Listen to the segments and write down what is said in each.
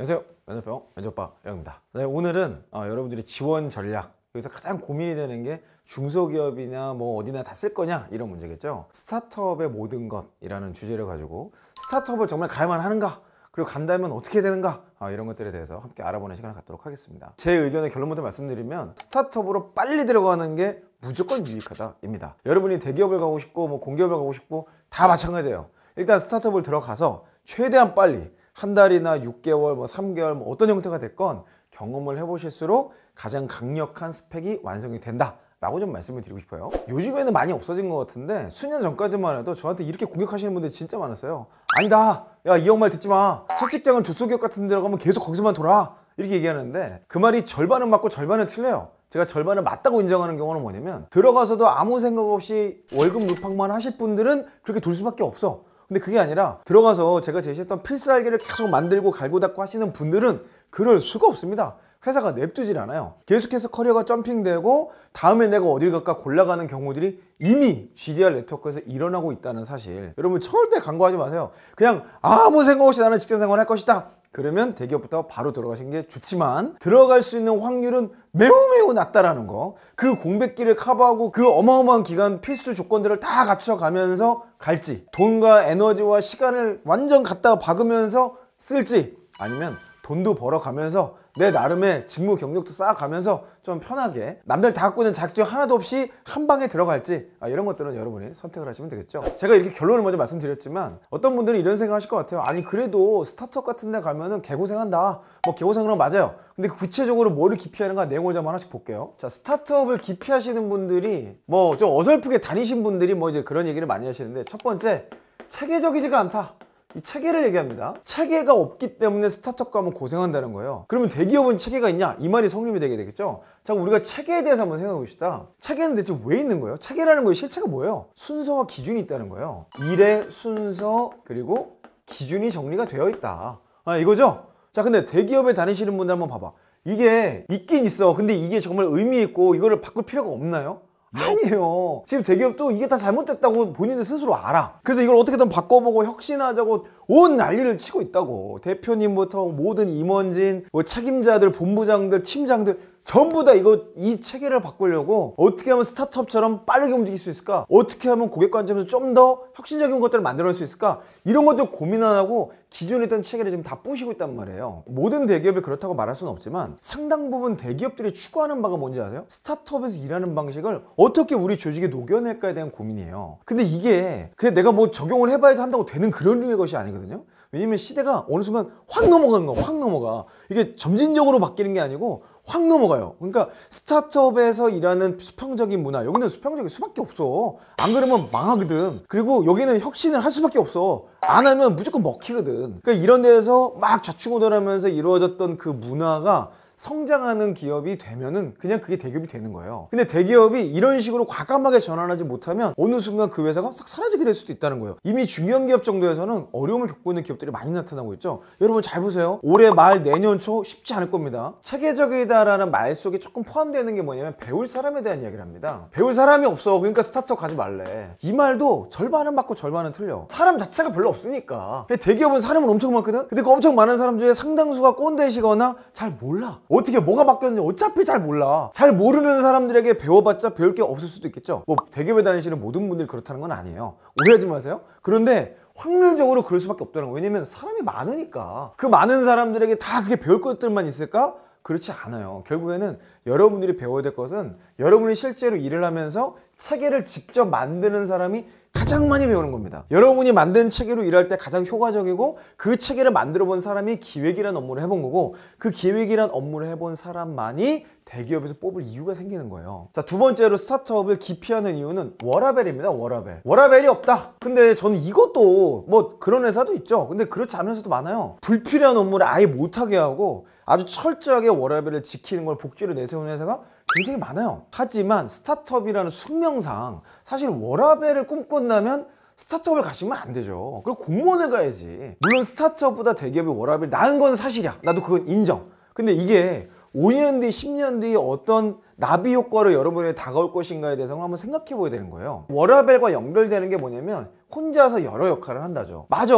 안녕하세요 면접병 면접박 영입니다 네, 오늘은 어, 여러분들이 지원 전략 여기서 가장 고민이 되는 게 중소기업이나 뭐 어디나 다 쓸 거냐 이런 문제겠죠 스타트업의 모든 것이라는 주제를 가지고 스타트업을 정말 가만 하는가 그리고 간다면 어떻게 되는가 아, 이런 것들에 대해서 함께 알아보는 시간을 갖도록 하겠습니다 제 의견의 결론부터 말씀드리면 스타트업으로 빨리 들어가는 게 무조건 유익하다 입니다 여러분이 대기업을 가고 싶고 뭐 공기업을 가고 싶고 다 마찬가지예요 일단 스타트업을 들어가서 최대한 빨리 한 달이나 6개월, 뭐 3개월, 뭐 어떤 형태가 됐건 경험을 해보실수록 가장 강력한 스펙이 완성이 된다. 라고 좀 말씀을 드리고 싶어요 요즘에는 많이 없어진 것 같은데 수년 전까지만 해도 저한테 이렇게 공격하시는 분들이 진짜 많았어요 아니다 야 이 형 말 듣지 마첫 직장은 조소기업 같은 데로 가면 계속 거기서만 돌아 이렇게 얘기하는데 그 말이 절반은 맞고 절반은 틀려요 제가 절반을 맞다고 인정하는 경우는 뭐냐면 들어가서도 아무 생각 없이 월급 루팡만 하실 분들은 그렇게 돌 수밖에 없어 근데 그게 아니라 들어가서 제가 제시했던 필살기를 계속 만들고 갈고 닦고 하시는 분들은 그럴 수가 없습니다. 회사가 냅두질 않아요. 계속해서 커리어가 점핑되고 다음에 내가 어딜 갈까 골라가는 경우들이 이미 GDR 네트워크에서 일어나고 있다는 사실. 여러분 절대 간과하지 마세요. 그냥 아무 생각 없이 나는 직장 생활 할 것이다. 그러면 대기업부터 바로 들어가시는 게 좋지만 들어갈 수 있는 확률은 매우 매우 낮다라는 거. 그 공백기를 커버하고 그 어마어마한 기간 필수 조건들을 다 갖춰가면서 갈지 돈과 에너지와 시간을 완전 갖다 박으면서 쓸지 아니면 돈도 벌어가면서 내 나름의 직무 경력도 쌓아가면서 좀 편하게 남들 다 갖고 있는 작정 하나도 없이 한 방에 들어갈지 아, 이런 것들은 여러분이 선택을 하시면 되겠죠 제가 이렇게 결론을 먼저 말씀드렸지만 어떤 분들은 이런 생각 하실 것 같아요 아니 그래도 스타트업 같은 데 가면은 개고생한다 뭐 개고생으로 맞아요 근데 그 구체적으로 뭐를 기피하는가 내용을 좀 하나씩 볼게요 자 스타트업을 기피하시는 분들이 뭐 좀 어설프게 다니신 분들이 뭐 이제 그런 얘기를 많이 하시는데 첫 번째 체계적이지가 않다 이 체계를 얘기합니다. 체계가 없기 때문에 스타트업 가면 고생한다는 거예요. 그러면 대기업은 체계가 있냐? 이 말이 성립이 되게 되겠죠? 자, 우리가 체계에 대해서 한번 생각해 봅시다. 체계는 대체 왜 있는 거예요? 체계라는 거의 실체가 뭐예요? 순서와 기준이 있다는 거예요. 일의 순서 그리고 기준이 정리가 되어 있다. 아, 이거죠? 자, 근데 대기업에 다니시는 분들 한번 봐봐. 이게 있긴 있어. 근데 이게 정말 의미 있고 이거를 바꿀 필요가 없나요? 아니에요. 지금 대기업도 이게 다 잘못됐다고 본인들 스스로 알아. 그래서 이걸 어떻게든 바꿔보고 혁신하자고 온 난리를 치고 있다고. 대표님부터 모든 임원진, 뭐 책임자들, 본부장들, 팀장들 전부 다 이거 이 체계를 바꾸려고 어떻게 하면 스타트업처럼 빠르게 움직일 수 있을까? 어떻게 하면 고객 관점에서 좀 더 혁신적인 것들을 만들어낼 수 있을까? 이런 것도 고민 안 하고 기존에 있던 체계를 지금 다 부시고 있단 말이에요. 모든 대기업이 그렇다고 말할 수는 없지만 상당 부분 대기업들이 추구하는 바가 뭔지 아세요? 스타트업에서 일하는 방식을 어떻게 우리 조직에 녹여낼까에 대한 고민이에요. 근데 이게 그냥 내가 뭐 적용을 해봐야지 한다고 되는 그런 류의 것이 아니거든요. 왜냐면 시대가 어느 순간 확 넘어가는 거확 넘어가. 이게 점진적으로 바뀌는 게 아니고 확 넘어가요. 그러니까 스타트업에서 일하는 수평적인 문화 여기는 수평적일 수밖에 없어. 안 그러면 망하거든. 그리고 여기는 혁신을 할 수밖에 없어. 안 하면 무조건 먹히거든. 그러니까 이런 데에서 막 좌충우돌하면서 이루어졌던 그 문화가 성장하는 기업이 되면은 그냥 그게 대기업이 되는 거예요. 근데 대기업이 이런 식으로 과감하게 전환하지 못하면 어느 순간 그 회사가 싹 사라지게 될 수도 있다는 거예요. 이미 중견 기업 정도에서는 어려움을 겪고 있는 기업들이 많이 나타나고 있죠. 여러분 잘 보세요. 올해 말 내년 초 쉽지 않을 겁니다. 체계적이다라는 말 속에 조금 포함되는 게 뭐냐면 배울 사람에 대한 이야기를 합니다. 배울 사람이 없어. 그러니까 스타트업 가지 말래. 이 말도 절반은 맞고 절반은 틀려. 사람 자체가 별로 없으니까. 대기업은 사람은 엄청 많거든. 근데 그 엄청 많은 사람 중에 상당수가 꼰대시거나 잘 몰라. 어떻게 뭐가 바뀌었는지 어차피 잘 몰라 잘 모르는 사람들에게 배워봤자 배울 게 없을 수도 있겠죠 뭐 대기업에 다니시는 모든 분들이 그렇다는 건 아니에요 오해하지 마세요 그런데 확률적으로 그럴 수밖에 없다는 거예요 왜냐면 사람이 많으니까 그 많은 사람들에게 다 그게 배울 것들만 있을까? 그렇지 않아요 결국에는 여러분들이 배워야 될 것은 여러분이 실제로 일을 하면서 체계를 직접 만드는 사람이 가장 많이 배우는 겁니다. 여러분이 만든 체계로 일할 때 가장 효과적이고 그 체계를 만들어 본 사람이 기획이란 업무를 해본 거고 그 기획이란 업무를 해본 사람만이 대기업에서 뽑을 이유가 생기는 거예요. 자, 두 번째로 스타트업을 기피하는 이유는 워라벨입니다. 워라벨. 워라벨이 없다. 근데 저는 이것도 뭐 그런 회사도 있죠. 근데 그렇지 않은 회사도 많아요. 불필요한 업무를 아예 못하게 하고 아주 철저하게 워라벨을 지키는 걸 복지로 내세우는 회사가 굉장히 많아요 하지만 스타트업이라는 숙명상 사실 워라벨을 꿈꾼다면 스타트업을 가시면 안 되죠 그리고 공무원을 가야지 물론 스타트업보다 대기업의 워라벨이 나은 건 사실이야 나도 그건 인정 근데 이게 5년 뒤 10년 뒤 어떤 나비 효과로 여러분에 다가올 것인가에 대해서 한번 생각해 보야 되는 거예요 워라벨과 연결되는 게 뭐냐면 혼자서 여러 역할을 한다죠 맞아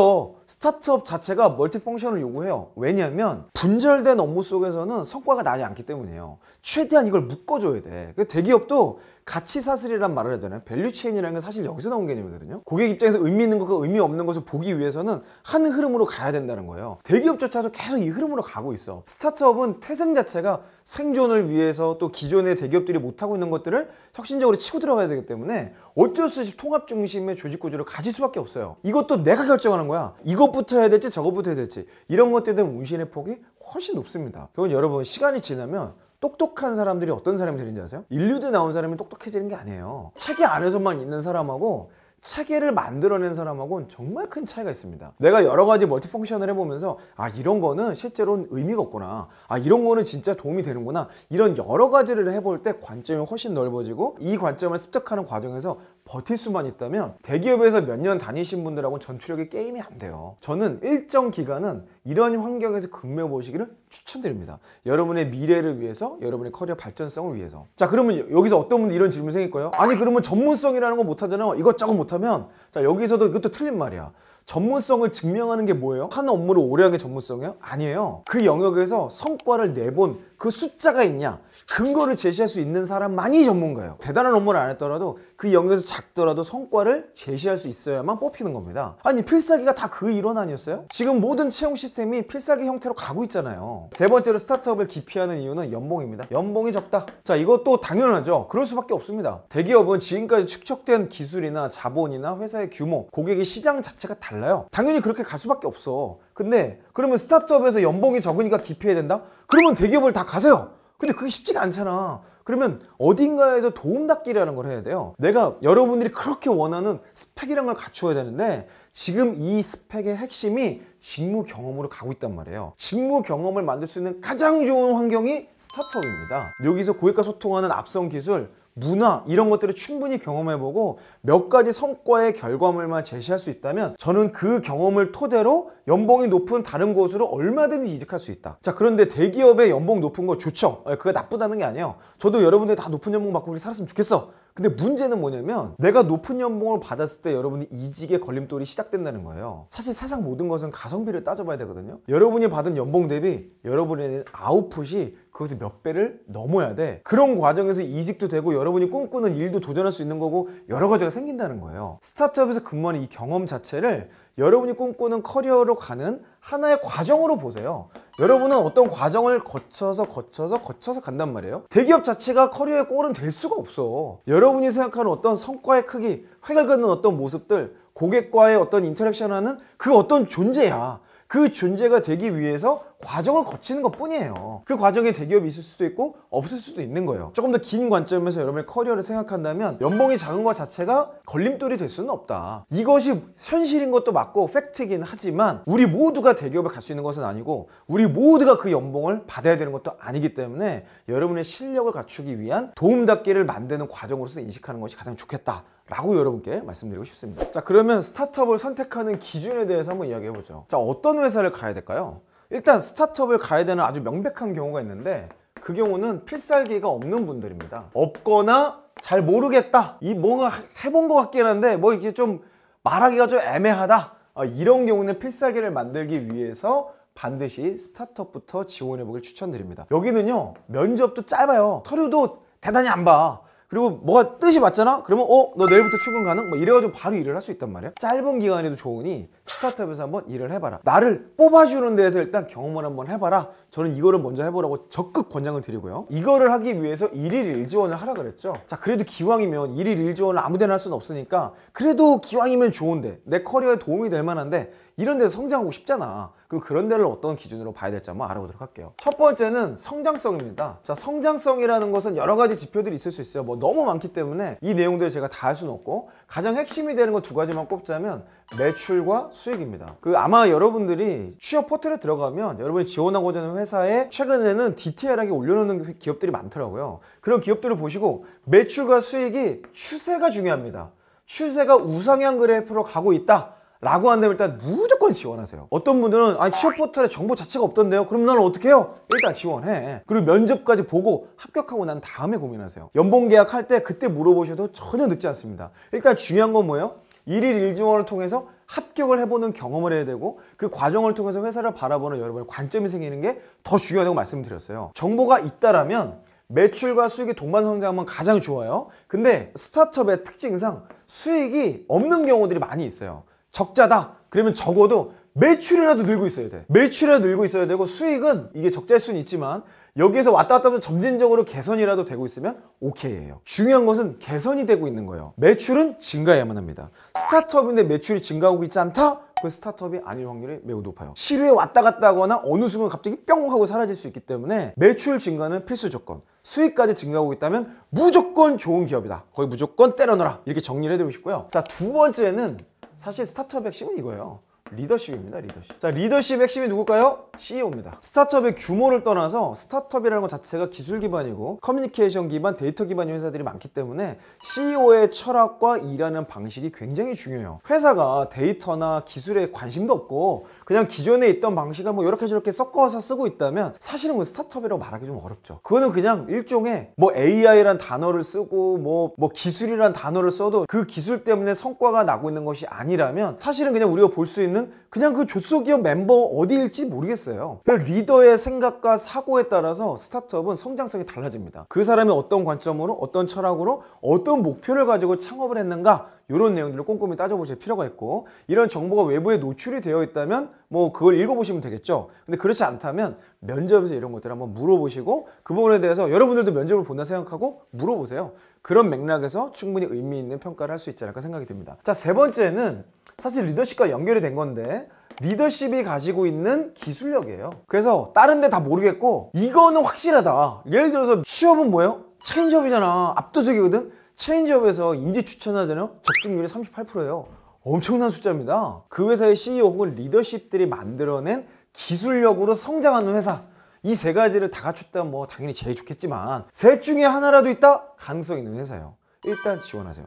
스타트업 자체가 멀티펑션을 요구해요 왜냐하면 분절된 업무 속에서는 성과가 나지 않기 때문이에요 최대한 이걸 묶어줘야 돼 그 대기업도 가치 사슬이란 말을 하잖아요 밸류체인이라는 건 사실 여기서 나온 개념이거든요 고객 입장에서 의미 있는 것과 의미 없는 것을 보기 위해서는 한 흐름으로 가야 된다는 거예요 대기업조차도 계속 이 흐름으로 가고 있어 스타트업은 태생 자체가 생존을 위해서 또 기존의 대기업들이 못하고 있는 것들을 혁신적으로 치고 들어가야 되기 때문에 어쩔 수 없이 통합 중심의 조직 구조를 가질 수밖에 없어요. 이것도 내가 결정하는 거야. 이것부터 해야 될지 저것부터 해야 될지 이런 것들에 대한 운신의 폭이 훨씬 높습니다. 그건 여러분 시간이 지나면 똑똑한 사람들이 어떤 사람이 되는지 아세요? 인류대 나온 사람이 똑똑해지는 게 아니에요. 책이 안에서만 있는 사람하고 체계를 만들어낸 사람하고는 정말 큰 차이가 있습니다 내가 여러 가지 멀티펑션을 해보면서 아 이런 거는 실제로는 의미가 없구나 아 이런 거는 진짜 도움이 되는구나 이런 여러 가지를 해볼 때 관점이 훨씬 넓어지고 이 관점을 습득하는 과정에서 버틸 수만 있다면 대기업에서 몇 년 다니신 분들하고는 전투력이 게임이 안 돼요 저는 일정 기간은 이런 환경에서 근무해 보시기를 추천드립니다 여러분의 미래를 위해서 여러분의 커리어 발전성을 위해서 자 그러면 여기서 어떤 분들 이런 질문 생길 거예요 아니 그러면 전문성이라는 거 못하잖아요 이것저것 못하면 자 여기서도 이것도 틀린 말이야 전문성을 증명하는 게 뭐예요? 한 업무를 오래 한게 전문성이에요? 아니에요 그 영역에서 성과를 내본 그 숫자가 있냐 근거를 제시할 수 있는 사람만이 전문가예요 대단한 업무를 안 했더라도 그 영역에서 작더라도 성과를 제시할 수 있어야만 뽑히는 겁니다 아니 필사기가다 그 일원 아니었어요? 지금 모든 채용 시스템이 필사기 형태로 가고 있잖아요 세 번째로 스타트업을 기피하는 이유는 연봉입니다 연봉이 적다 자 이것도 당연하죠 그럴 수밖에 없습니다 대기업은 지금까지 축적된 기술이나 자본이나 회사의 규모 고객의 시장 자체가 달라요 당연히 그렇게 갈 수밖에 없어 근데 그러면 스타트업에서 연봉이 적으니까 기피해야 된다? 그러면 대기업을 다 가세요. 근데 그게 쉽지가 않잖아. 그러면 어딘가에서 도움닫기라는 걸 해야 돼요. 내가 여러분들이 그렇게 원하는 스펙이란 걸 갖추어야 되는데 지금 이 스펙의 핵심이 직무 경험으로 가고 있단 말이에요. 직무 경험을 만들 수 있는 가장 좋은 환경이 스타트업입니다. 여기서 고객과 소통하는 앞선 기술 문화 이런 것들을 충분히 경험해보고 몇 가지 성과의 결과물만 제시할 수 있다면 저는 그 경험을 토대로 연봉이 높은 다른 곳으로 얼마든지 이직할 수 있다 자 그런데 대기업의 연봉 높은 거 좋죠 예, 그거 나쁘다는 게 아니에요 저도 여러분들 이다 높은 연봉 받고 우리 살았으면 좋겠어 근데 문제는 뭐냐면 내가 높은 연봉을 받았을 때 여러분이 이직의 걸림돌이 시작된다는 거예요 사실 세상 모든 것은 가성비를 따져봐야 되거든요 여러분이 받은 연봉 대비 여러분의 아웃풋이 그것을 몇 배를 넘어야 돼 그런 과정에서 이직도 되고 여러분이 꿈꾸는 일도 도전할 수 있는 거고 여러 가지가 생긴다는 거예요 스타트업에서 근무하는 이 경험 자체를 여러분이 꿈꾸는 커리어로 가는 하나의 과정으로 보세요 여러분은 어떤 과정을 거쳐서 거쳐서 거쳐서 간단 말이에요 대기업 자체가 커리어의 꼴은 될 수가 없어 여러분이 생각하는 어떤 성과의 크기 회가 갖는 어떤 모습들 고객과의 어떤 인터랙션하는 그 어떤 존재야 그 존재가 되기 위해서 과정을 거치는 것 뿐이에요 그 과정에 대기업이 있을 수도 있고 없을 수도 있는 거예요 조금 더 긴 관점에서 여러분의 커리어를 생각한다면 연봉이 작은 것 자체가 걸림돌이 될 수는 없다 이것이 현실인 것도 맞고 팩트긴 이 하지만 우리 모두가 대기업에 갈 수 있는 것은 아니고 우리 모두가 그 연봉을 받아야 되는 것도 아니기 때문에 여러분의 실력을 갖추기 위한 도움닫기를 만드는 과정으로서 인식하는 것이 가장 좋겠다 라고 여러분께 말씀드리고 싶습니다 자 그러면 스타트업을 선택하는 기준에 대해서 한번 이야기해보죠 자 어떤 회사를 가야 될까요? 일단 스타트업을 가야 되는 아주 명백한 경우가 있는데 그 경우는 필살기가 없는 분들입니다 없거나 잘 모르겠다 이 뭔가 해본 것 같긴 한데 뭐 이게 좀 말하기가 좀 애매하다 아, 이런 경우는 필살기를 만들기 위해서 반드시 스타트업부터 지원해보길 추천드립니다 여기는요 면접도 짧아요 서류도 대단히 안봐 그리고 뭐가 뜻이 맞잖아? 그러면 어? 너 내일부터 출근 가능? 뭐 이래가지고 바로 일을 할 수 있단 말이야 짧은 기간에도 좋으니 스타트업에서 한번 일을 해봐라 나를 뽑아주는 데에서 일단 경험을 한번 해봐라 저는 이거를 먼저 해보라고 적극 권장을 드리고요 이거를 하기 위해서 일일 일지원을 하라 그랬죠 자 그래도 기왕이면 일일 일지원을 아무데나 할 수는 없으니까 그래도 기왕이면 좋은데 내 커리어에 도움이 될 만한데 이런 데서 성장하고 싶잖아 그럼 그런 데를 어떤 기준으로 봐야 될지 한번 알아보도록 할게요 첫 번째는 성장성입니다 자 성장성이라는 것은 여러 가지 지표들이 있을 수 있어요 뭐 너무 많기 때문에 이 내용들을 제가 다 할 수는 없고 가장 핵심이 되는 거 두 가지만 꼽자면 매출과 수익입니다 그 아마 여러분들이 취업 포털에 들어가면 여러분이 지원하고자 하는 회사에 최근에는 디테일하게 올려놓는 기업들이 많더라고요 그런 기업들을 보시고 매출과 수익이 추세가 중요합니다 추세가 우상향 그래프로 가고 있다 라고 한다면 일단 무조건 지원하세요 어떤 분들은 아니 네. 취업 포털에 정보 자체가 없던데요 그럼 나는 어떻게 해요? 일단 지원해 그리고 면접까지 보고 합격하고 난 다음에 고민하세요 연봉 계약할 때 그때 물어보셔도 전혀 늦지 않습니다 일단 중요한 건 뭐예요? 일일 1지원을 통해서 합격을 해보는 경험을 해야 되고 그 과정을 통해서 회사를 바라보는 여러분의 관점이 생기는 게 더 중요하다고 말씀드렸어요 정보가 있다라면 매출과 수익이 동반 성장하면 가장 좋아요 근데 스타트업의 특징상 수익이 없는 경우들이 많이 있어요 적자다 그러면 적어도 매출이라도 늘고 있어야 돼 매출이라도 늘고 있어야 되고 수익은 이게 적자일 수는 있지만 여기에서 왔다 갔다 하면 점진적으로 개선이라도 되고 있으면 오케이예요 중요한 것은 개선이 되고 있는 거예요 매출은 증가해야만 합니다 스타트업인데 매출이 증가하고 있지 않다? 그 스타트업이 아닐 확률이 매우 높아요 시류에 왔다 갔다 하거나 어느 순간 갑자기 뿅 하고 사라질 수 있기 때문에 매출 증가는 필수 조건 수익까지 증가하고 있다면 무조건 좋은 기업이다 거의 무조건 때려넣어라 이렇게 정리를 해드리고 싶고요 자 두 번째는 사실 스타트업 핵심은 이거예요. 리더십입니다 리더십 자 리더십 의 핵심이 누굴까요? CEO입니다 스타트업의 규모를 떠나서 스타트업이라는 것 자체가 기술 기반이고 커뮤니케이션 기반 데이터 기반인 회사들이 많기 때문에 CEO의 철학과 일하는 방식이 굉장히 중요해요 회사가 데이터나 기술에 관심도 없고 그냥 기존에 있던 방식을 뭐 이렇게 저렇게 섞어서 쓰고 있다면 사실은 그 스타트업이라고 말하기 좀 어렵죠 그거는 그냥 일종의 뭐 AI란 단어를 쓰고 뭐, 뭐 기술이란 단어를 써도 그 기술 때문에 성과가 나고 있는 것이 아니라면 사실은 그냥 우리가 볼 수 있는 보면 그냥 그 조소기업 멤버 어디일지 모르겠어요. 리더의 생각과 사고에 따라서 스타트업은 성장성이 달라집니다. 그 사람이 어떤 관점으로 어떤 철학으로 어떤 목표를 가지고 창업을 했는가 이런 내용들을 꼼꼼히 따져보실 필요가 있고 이런 정보가 외부에 노출이 되어 있다면 뭐 그걸 읽어보시면 되겠죠. 근데 그렇지 않다면 면접에서 이런 것들을 한번 물어보시고 그 부분에 대해서 여러분들도 면접을 본다 생각하고 물어보세요. 그런 맥락에서 충분히 의미 있는 평가를 할 수 있지 않을까 생각이 듭니다. 자, 세 번째는 사실 리더십과 연결이 된 건데 리더십이 가지고 있는 기술력이에요 그래서 다른 데 다 모르겠고 이거는 확실하다 예를 들어서 취업은 뭐예요? 체인지업이잖아 압도적이거든 체인지업에서 인재 추천하잖아요 적중률이 38%예요 엄청난 숫자입니다 그 회사의 CEO 혹은 리더십들이 만들어낸 기술력으로 성장하는 회사 이 세 가지를 다 갖췄다 면뭐 당연히 제일 좋겠지만 셋 중에 하나라도 있다? 가능성 있는 회사예요 일단 지원하세요.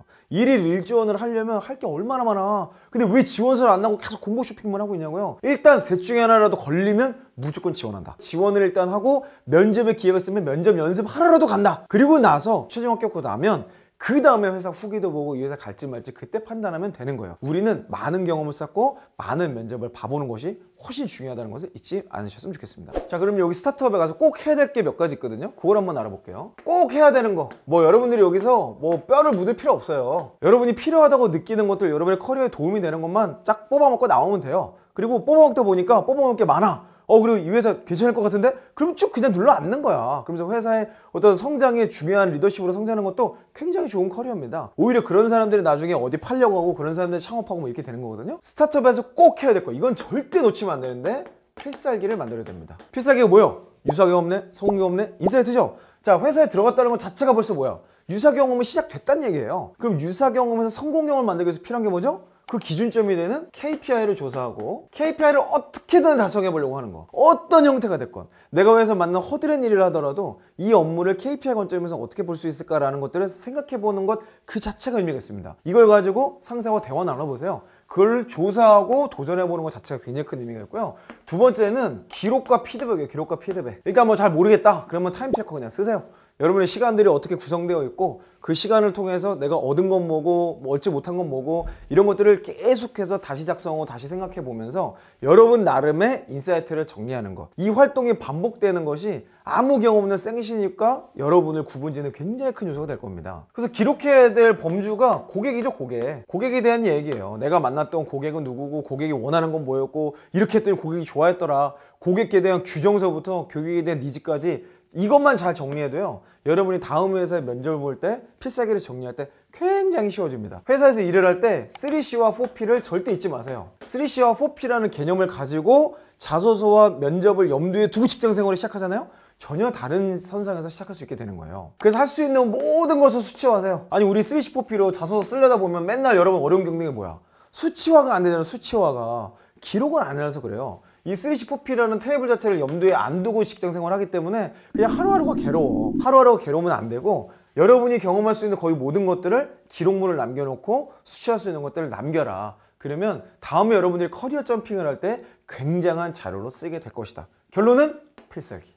일일 1지 원을 하려면 할 게 얼마나 많아. 근데 왜 지원서를 안나고 계속 공고 쇼핑만 하고 있냐고요. 일단 셋 중에 하나라도 걸리면 무조건 지원한다. 지원을 일단 하고 면접에 기회가 있으면 면접 연습 하루라도 간다. 그리고 나서 최종 합격하고 나면 그 다음에 회사 후기도 보고 이 회사 갈지 말지 그때 판단하면 되는 거예요. 우리는 많은 경험을 쌓고 많은 면접을 봐보는 것이 훨씬 중요하다는 것을 잊지 않으셨으면 좋겠습니다. 자 그럼 여기 스타트업에 가서 꼭 해야 될 게 몇 가지 있거든요. 그걸 한번 알아볼게요. 꼭 해야 되는 거. 뭐 여러분들이 여기서 뭐 뼈를 묻을 필요 없어요. 여러분이 필요하다고 느끼는 것들 여러분의 커리어에 도움이 되는 것만 쫙 뽑아먹고 나오면 돼요. 그리고 뽑아먹다 보니까 뽑아먹을 게 많아. 어 그리고 이 회사 괜찮을 것 같은데 그럼 쭉 그냥 눌러 앉는 거야 그러면서 회사의 어떤 성장에 중요한 리더십으로 성장하는 것도 굉장히 좋은 커리어입니다 오히려 그런 사람들이 나중에 어디 팔려고 하고 그런 사람들이 창업하고 뭐 이렇게 되는 거거든요 스타트업에서 꼭 해야 될거 이건 절대 놓치면 안 되는데 필살기를 만들어야 됩니다 필살기가 뭐요? 예 유사 경험네, 성공 경험네, 인사이트죠? 자 회사에 들어갔다는 건 자체가 벌써 뭐야? 유사 경험은 시작됐다는 얘기예요 그럼 유사 경험에서 성공 경험을 만들기 위해서 필요한 게 뭐죠? 그 기준점이 되는 KPI를 조사하고 KPI를 어떻게든 달성해 보려고 하는 거 어떤 형태가 됐건 내가 회사에서 만난 허드렛 일을 하더라도 이 업무를 KPI 관점에서 어떻게 볼 수 있을까라는 것들을 생각해 보는 것 그 자체가 의미가 있습니다 이걸 가지고 상사와 대화 나눠보세요 그걸 조사하고 도전해보는 것 자체가 굉장히 큰 의미가 있고요 두 번째는 기록과 피드백이에요 기록과 피드백 일단 뭐 잘 모르겠다 그러면 타임체크 그냥 쓰세요 여러분의 시간들이 어떻게 구성되어 있고 그 시간을 통해서 내가 얻은 건 뭐고 얻지 못한 건 뭐고 이런 것들을 계속해서 다시 작성하고 다시 생각해 보면서 여러분 나름의 인사이트를 정리하는 것 이 활동이 반복되는 것이 아무 경험 없는 생신입과 여러분을 구분지는 굉장히 큰 요소가 될 겁니다 그래서 기록해야 될 범주가 고객이죠 고객 고객에 대한 얘기예요 내가 만났던 고객은 누구고 고객이 원하는 건 뭐였고 이렇게 했더니 고객이 좋아했더라 고객에 대한 규정서부터 고객에 대한 니즈까지 이것만 잘 정리해도요 여러분이 다음 회사에 면접을 볼 때 필살기를 정리할 때 굉장히 쉬워집니다 회사에서 일을 할 때 3C와 4P를 절대 잊지 마세요 3C와 4P라는 개념을 가지고 자소서와 면접을 염두에 두고 직장 생활을 시작하잖아요 전혀 다른 선상에서 시작할 수 있게 되는 거예요 그래서 할 수 있는 모든 것을 수치화하세요 아니 우리 3C, 4P로 자소서 쓰려다 보면 맨날 여러분 어려운 경쟁이 뭐야 수치화가 안 되잖아요 수치화가 기록을 안 해놔서 그래요 이 3C4P라는 테이블 자체를 염두에 안 두고 직장 생활하기 을 때문에 그냥 하루하루가 괴로워. 하루하루가 괴로우면 안 되고 여러분이 경험할 수 있는 거의 모든 것들을 기록물을 남겨놓고 수취할수 있는 것들을 남겨라. 그러면 다음에 여러분들이 커리어 점핑을 할 때 굉장한 자료로 쓰게 될 것이다. 결론은 필살기.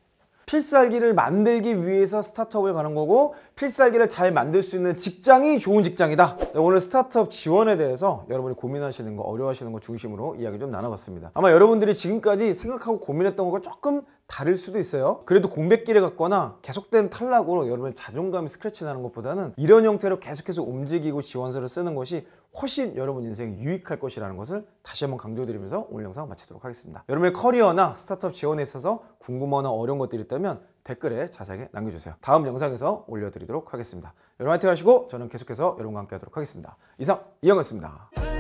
필살기를 만들기 위해서 스타트업을 가는 거고 필살기를 잘 만들 수 있는 직장이 좋은 직장이다 네, 오늘 스타트업 지원에 대해서 여러분이 고민하시는 거 어려워하시는 거 중심으로 이야기 좀 나눠봤습니다 아마 여러분들이 지금까지 생각하고 고민했던 것과 조금 다를 수도 있어요 그래도 공백기를 갖거나 계속된 탈락으로 여러분의 자존감이 스크래치 나는 것보다는 이런 형태로 계속해서 움직이고 지원서를 쓰는 것이 훨씬 여러분 인생에 유익할 것이라는 것을 다시 한번 강조드리면서 오늘 영상 마치도록 하겠습니다. 여러분의 커리어나 스타트업 지원에 있어서 궁금하거나 어려운 것들이 있다면 댓글에 자세하게 남겨주세요. 다음 영상에서 올려드리도록 하겠습니다. 여러분 화이팅 하시고 저는 계속해서 여러분과 함께 하도록 하겠습니다. 이상 이영이었습니다.